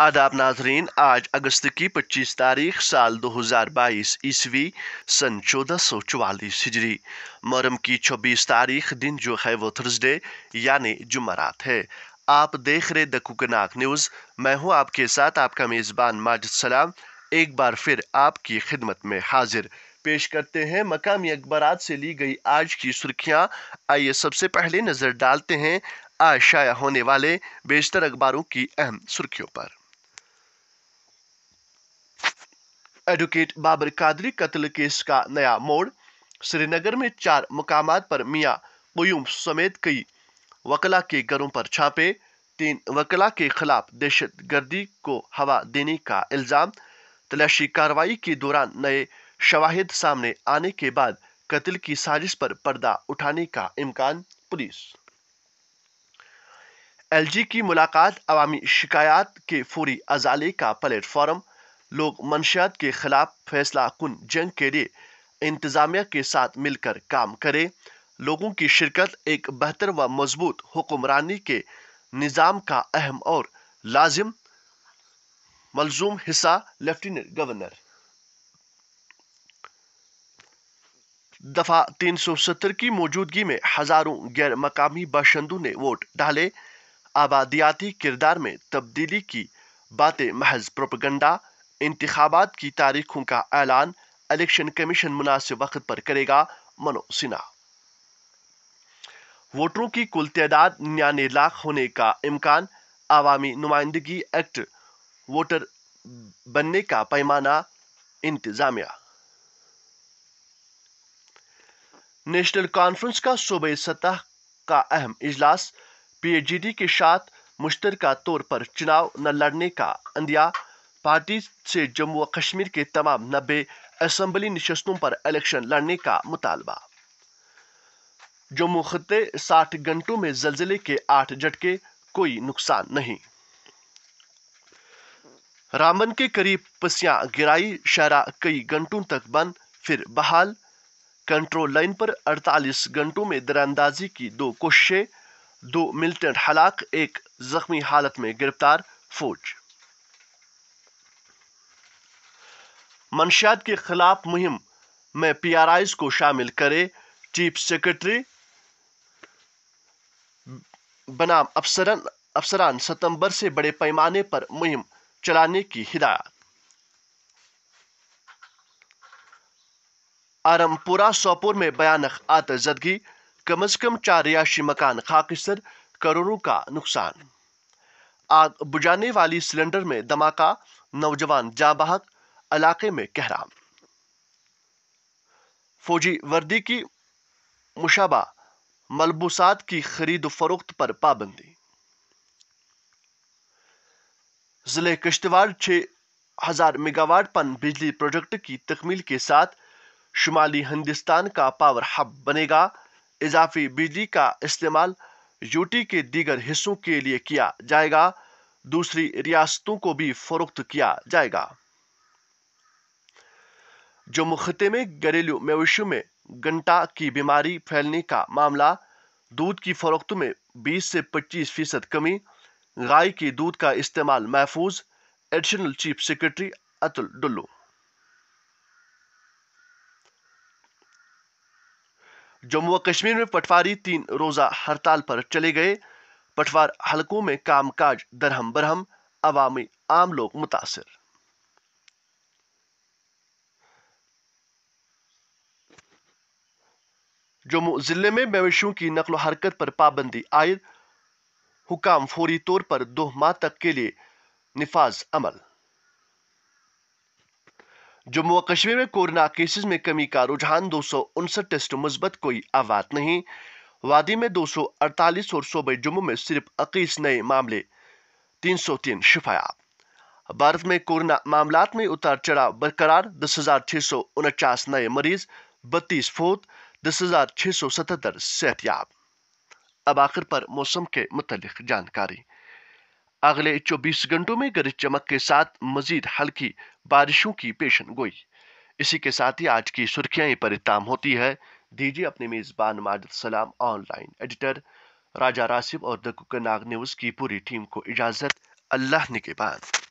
आदाब नाजरीन आज अगस्त की 25 तारीख साल 2022 ईस्वी सन चौदह सौ चवालीस हिजरी मरम की 26 तारीख दिन जो है वो थर्सडे यानी जुमरात है आप देख रहे द कुकनाक न्यूज़ मैं हूँ आपके साथ आपका मेज़बान माजिद सलाम एक बार फिर आपकी खिदमत में हाजिर पेश करते हैं मकामी अखबार से ली गई आज की सुर्खियाँ आइए सबसे पहले नज़र डालते हैं आज शाया होने वाले बेशतर अखबारों की अहम सुर्खियों पर एडवोकेट बाबर कादरी कत्ल केस का नया मोड़ श्रीनगर में चार मकाम पर मियाँ क्यूम समेत कई वकला के घरों पर छापे तीन वकला के खिलाफ दहशत गर्दी को हवा देने का इल्ज़ाम तलाशी कार्रवाई के दौरान नए शवाहिद सामने आने के बाद कत्ल की साजिश पर पर्दा उठाने का इम्कान पुलिस एलजी की मुलाकात अवामी शिकायत के फौरी अजाले का प्लेटफॉर्म लोग मंशियात के खिलाफ फैसला कुन जंग के लिए इंतजामिया के साथ मिलकर काम करें लोगों की शिरकत एक बेहतर व मजबूत हुक्मरानी के निज़ाम का अहम और लाजिम मलजूम हिस्सा लेफ्टिनेंट गवर्नर दफा 370 की मौजूदगी में हजारों गैर मकामी बाशंदों ने वोट डाले आबादियाती किरदार में तब्दीली की बातें महज प्रोपगंडा इंतबात की तारीखों का ऐलान इलेक्शन कमीशन मुनासिब वक्त पर करेगा मनोज सिन्हा वोटरों की कुल तादाद निन्यानवे लाख होने का इम्कान आवामी नुमाइंदगी एक्ट वोटर बनने का पैमाना इंतजामिया नेशनल कॉन्फ्रेंस का सूबे सतह का अहम इजलास पीएचडी के साथ मुश्तर तौर पर चुनाव न लड़ने का अंदिया पार्टी से जम्मू और कश्मीर के तमाम नब्बे असम्बली निशस्तों पर इलेक्शन लड़ने का मुतालबा जम्मू खत्ते साठ घंटों में जलजिले के आठ झटके कोई नुकसान नहीं रामबन के करीब पसियां गिराई शहरा कई घंटों तक बंद फिर बहाल कंट्रोल लाइन पर 48 घंटों में दरानंदाजी की दो कोशिशें दो मिलिटेंट हलाक एक जख्मी हालत में गिरफ्तार फौज मंशात के खिलाफ मुहिम में पीआरआईज को शामिल करे चीफ सेक्रेटरी बनाम अफसरन अफसरान सितंबर से बड़े पैमाने पर मुहिम चलाने की हिदायत आरमपुरा सोपोर में भयानक आतजदगी कम अज कम चार रिहायशी मकान खाकिसर करोड़ों का नुकसान आग बुझाने वाली सिलेंडर में धमाका नौजवान जाबाहक इलाके में कहरा फौजी वर्दी की मुशाबा मलबूसात की खरीद फरोख्त पर पाबंदी जिले किश्तवाड़ छह हजार मेगावाट पन बिजली प्रोजेक्ट की तकमील के साथ शुमाली हिंदुस्तान का पावर हब बनेगा इजाफी बिजली का इस्तेमाल यूटी के दीगर हिस्सों के लिए किया जाएगा दूसरी रियासतों को भी फरोख्त किया जाएगा जो मुख्य में घरेलू मवेशियों में घंटा की बीमारी फैलने का मामला दूध की फरोख्त में 20 से 25 फीसद कमी गाय के दूध का इस्तेमाल महफूज additional chief secretary Atul Dullu Jammu व कश्मीर में पटवारी तीन रोजा हड़ताल पर चले गए पटवार हलकों में कामकाज दरहम बरहम अवामी आम लोग मुतासर जम्मू ज़िले में मवेशियों की नकलो हरकत पर पाबंदी आयद हुकाम फौरी तौर पर दो माह तक के लिए निफाज अमल जम्मू व कश्मीर में कोरोना केसेस में कमी का रुझान दो सौ उनसठ टेस्ट मुस्बत कोई आवात नहीं वादी में 248 और सूबे जम्मू में सिर्फ इक्कीस नए मामले 303 शिफायाब भारत में कोरोना मामला में उतार चढ़ाव बरकरार दस हजार छह सौ उनचास नए मरीज बत्तीस फोत दस हज़ार छह सौ सतहत्तर सेहतियाब अब आखिर पर मौसम के मुतल जानकारी अगले चौबीस घंटों में गरज चमक के साथ मजीद हल्की बारिशों की पेशन गोई इसी के साथ ही आज की सुर्खियां पर इतम होती है दीजिए अपने मेजबान माजद सलाम ऑनलाइन एडिटर राजा रासिब और द नाग न्यूज की पूरी टीम को इजाजत अल्लाह ने के बाद